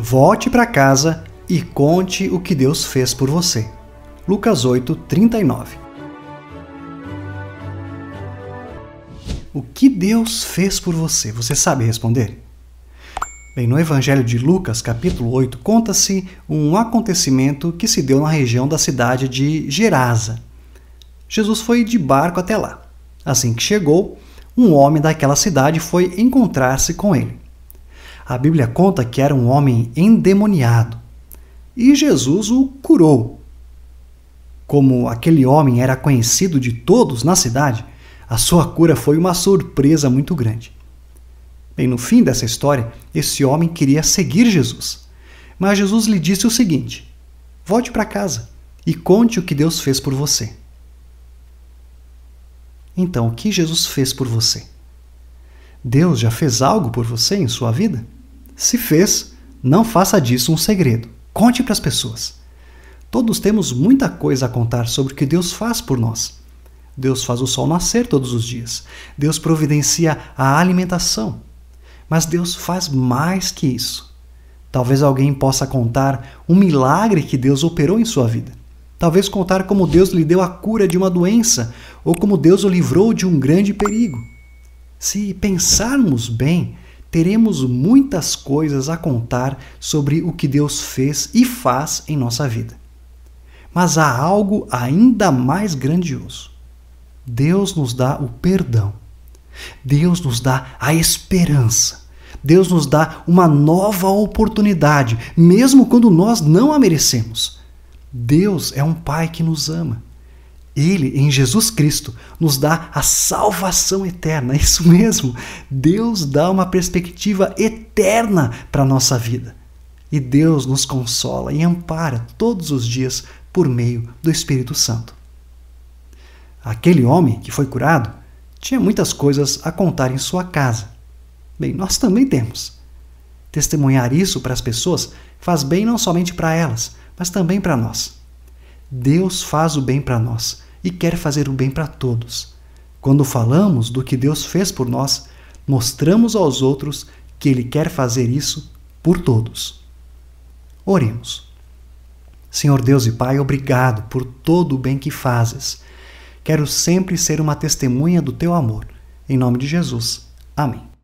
volte para casa e conte o que Deus fez por você. Lucas 8, 39. O que Deus fez por você, você sabe responder? Bem, no Evangelho de Lucas, capítulo 8, conta-se um acontecimento que se deu na região da cidade de Gerasa. Jesus foi de barco até lá. Assim que chegou, um homem daquela cidade foi encontrar-se com ele. A Bíblia conta que era um homem endemoniado e Jesus o curou. Como aquele homem era conhecido de todos na cidade, a sua cura foi uma surpresa muito grande. Bem, no fim dessa história, esse homem queria seguir Jesus. Mas Jesus lhe disse o seguinte: Volte para casa e conte o que Deus fez por você. Então, o que Jesus fez por você? Deus já fez algo por você em sua vida? Se fez, não faça disso um segredo. Conte para as pessoas. Todos temos muita coisa a contar sobre o que Deus faz por nós. Deus faz o sol nascer todos os dias. Deus providencia a alimentação. Mas Deus faz mais que isso. Talvez alguém possa contar um milagre que Deus operou em sua vida. Talvez contar como Deus lhe deu a cura de uma doença ou como Deus o livrou de um grande perigo. Se pensarmos bem, teremos muitas coisas a contar sobre o que Deus fez e faz em nossa vida. Mas há algo ainda mais grandioso. Deus nos dá o perdão. Deus nos dá a esperança. Deus nos dá uma nova oportunidade, mesmo quando nós não a merecemos. Deus é um Pai que nos ama. Ele, em Jesus Cristo, nos dá a salvação eterna. Isso mesmo, Deus dá uma perspectiva eterna para a nossa vida. E Deus nos consola e ampara todos os dias por meio do Espírito Santo. Aquele homem que foi curado tinha muitas coisas a contar em sua casa. Bem, nós também temos. Testemunhar isso para as pessoas faz bem não somente para elas, mas também para nós. Deus faz o bem para nós e quer fazer o bem para todos. Quando falamos do que Deus fez por nós, mostramos aos outros que Ele quer fazer isso por todos. Oremos. Senhor Deus e Pai, obrigado por todo o bem que fazes. Quero sempre ser uma testemunha do teu amor. Em nome de Jesus. Amém.